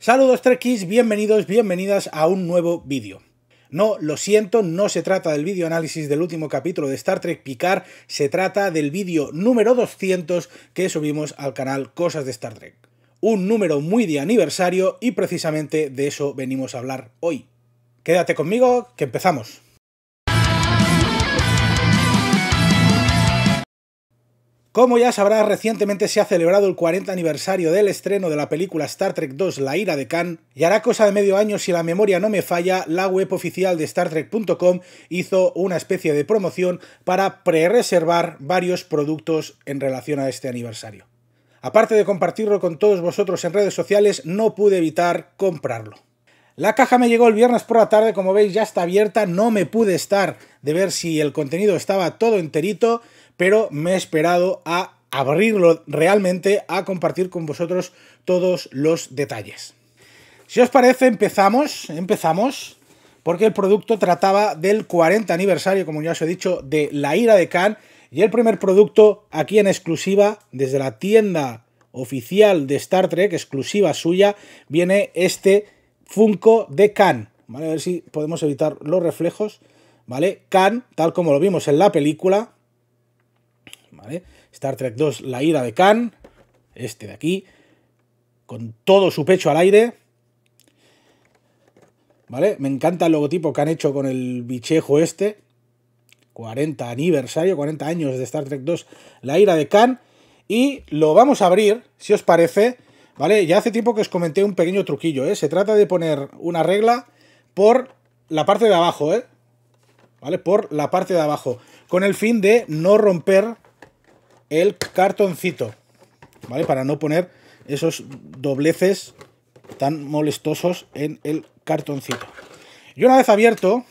Saludos Trekkies, bienvenidos, bienvenidas a un nuevo vídeo. No, lo siento, no se trata del vídeo análisis del último capítulo de Star Trek Picard, se trata del vídeo número 200 que subimos al canal Cosas de Star Trek. Un número muy de aniversario y precisamente de eso venimos a hablar hoy. Quédate conmigo, que empezamos. Como ya sabrás, recientemente se ha celebrado el 40 aniversario del estreno de la película Star Trek II La ira de Khan, y hará cosa de medio año si la memoria no me falla, la web oficial de Star Trek.com hizo una especie de promoción para pre-reservar varios productos en relación a este aniversario. Aparte de compartirlo con todos vosotros en redes sociales, no pude evitar comprarlo. La caja me llegó el viernes por la tarde, como veis ya está abierta, no me pude estar de ver si el contenido estaba todo enterito, pero me he esperado a abrirlo realmente, a compartir con vosotros todos los detalles. Si os parece, empezamos, empezamos, porque el producto trataba del 40 aniversario, como ya os he dicho, de La Ira de Khan, y el primer producto aquí en exclusiva, desde la tienda oficial de Star Trek, exclusiva suya, viene este Funko de Khan. ¿Vale? A ver si podemos evitar los reflejos. ¿Vale? Khan, tal como lo vimos en la película. ¿Vale? Star Trek 2, la ira de Khan. Este de aquí. Con todo su pecho al aire. ¿Vale? Me encanta el logotipo que han hecho con el bichejo este. 40 aniversario, 40 años de Star Trek 2, la ira de Khan. Y lo vamos a abrir, si os parece, ¿Vale? Ya hace tiempo que os comenté un pequeño truquillo, ¿eh? Se trata de poner una regla por la parte de abajo, ¿eh? ¿Vale? Por la parte de abajo. Con el fin de no romper el cartoncito. ¿Vale? Para no poner esos dobleces tan molestosos en el cartoncito. Y una vez abierto,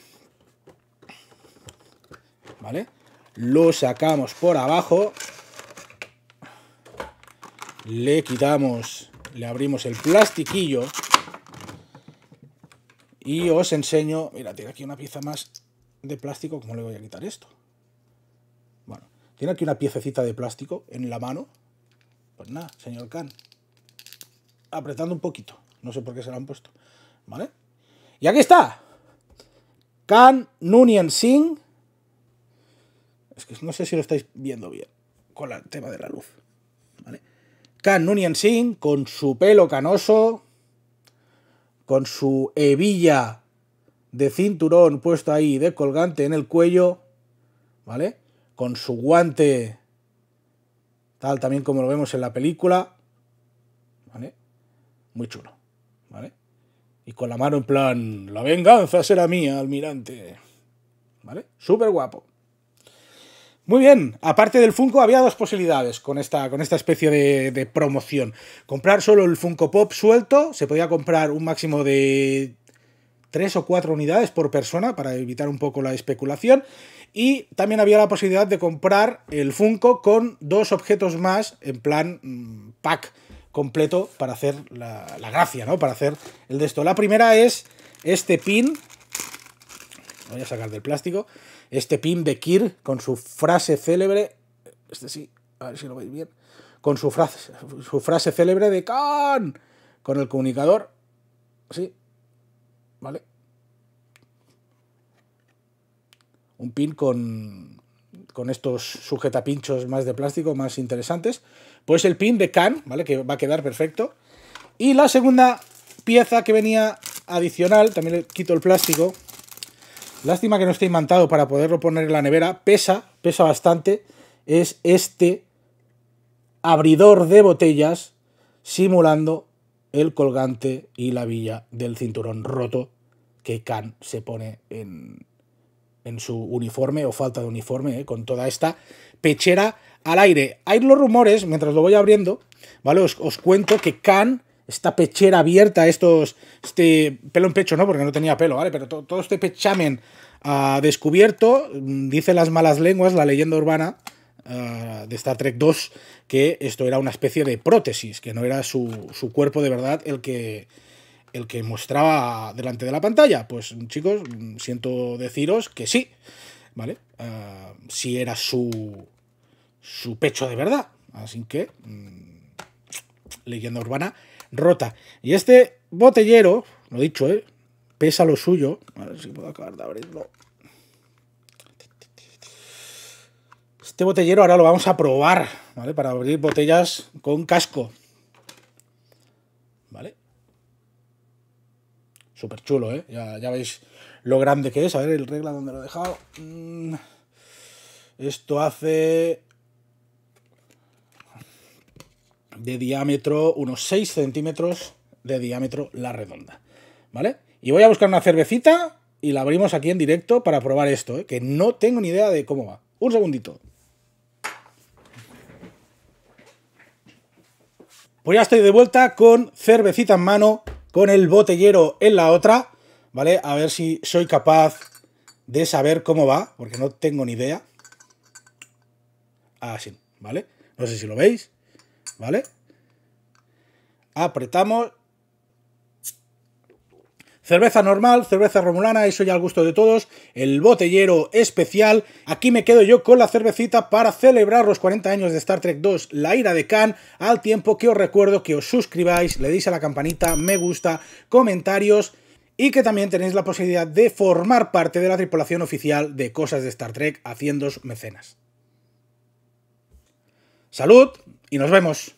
¿vale? Lo sacamos por abajo, le quitamos le abrimos el plastiquillo y os enseño, mira, tiene aquí una pieza más de plástico, ¿cómo le voy a quitar esto? Bueno, tiene aquí una piececita de plástico en la mano, pues nada, señor Khan, apretando un poquito, no sé por qué se la han puesto, ¿vale? Y aquí está, Khan Nunien Singh, es que no sé si lo estáis viendo bien con el tema de la luz. Singh con su pelo canoso, con su hebilla de cinturón puesto ahí de colgante en el cuello, ¿vale? Con su guante, tal también como lo vemos en la película, ¿vale? Muy chulo, ¿vale? Y con la mano en plan, la venganza será mía, almirante, ¿vale? Súper guapo. Muy bien, aparte del Funko había dos posibilidades con esta, con esta especie de, promoción. Comprar solo el Funko Pop suelto, se podía comprar un máximo de tres o cuatro unidades por persona para evitar un poco la especulación. Y también había la posibilidad de comprar el Funko con dos objetos más en plan mm, pack completo para hacer la, gracia, ¿no? Para hacer el de esto. La primera es este pin. Lo voy a sacar del plástico este pin de Kir con su frase célebre, este sí, a ver si lo veis bien, con su frase, su frase célebre de Khan, con el comunicador, sí, ¿vale? Un pin con, con estos sujetapinchos más de plástico, más interesantes. Pues el pin de Khan, ¿vale? Que va a quedar perfecto. Y la segunda pieza que venía adicional, también le quito el plástico, Lástima que no esté imantado para poderlo poner en la nevera. Pesa, pesa bastante. Es este abridor de botellas simulando el colgante y la villa del cinturón roto que Khan se pone en, su uniforme o falta de uniforme, eh, con toda esta pechera al aire. Hay los rumores, mientras lo voy abriendo, ¿vale? Os, os cuento que Khan esta pechera abierta, estos, este pelo en pecho, no, porque no tenía pelo, ¿vale? Pero todo este pechamen ha ah, descubierto, mm, dice las malas lenguas, la leyenda urbana ah, de Star Trek 2, que esto era una especie de prótesis, que no era su, cuerpo de verdad el que, el que mostraba delante de la pantalla. Pues chicos, mm, siento deciros que sí, ¿vale? Ah, si era su, su pecho de verdad. Así que, mm, leyenda urbana, rota. Y este botellero, lo he dicho, ¿eh? pesa lo suyo. A ver si puedo acabar de abrirlo. Este botellero ahora lo vamos a probar, ¿vale? Para abrir botellas con casco. ¿Vale? Súper chulo, ¿eh? Ya, ya, veis lo grande que es. A ver, el regla donde lo he dejado. Mm. Esto hace de diámetro, unos 6 centímetros de diámetro la redonda. ¿Vale? Y voy a buscar una cervecita y la abrimos aquí en directo para probar esto, ¿eh? que no tengo ni idea de cómo va. Un segundito. Pues ya estoy de vuelta con cervecita en mano, con el botellero en la otra, ¿vale? A ver si soy capaz de saber cómo va, porque no tengo ni idea. Así, ah, ¿vale? No sé si lo veis. ¿vale? Apretamos. Cerveza normal, cerveza romulana, eso ya al gusto de todos. El botellero especial. Aquí me quedo yo con la cervecita para celebrar los 40 años de Star Trek 2, La ira de Khan, al tiempo que os recuerdo que os suscribáis, le deis a la campanita, me gusta, comentarios y que también tenéis la posibilidad de formar parte de la tripulación oficial de Cosas de Star Trek haciéndos mecenas. Salud, y nos vemos.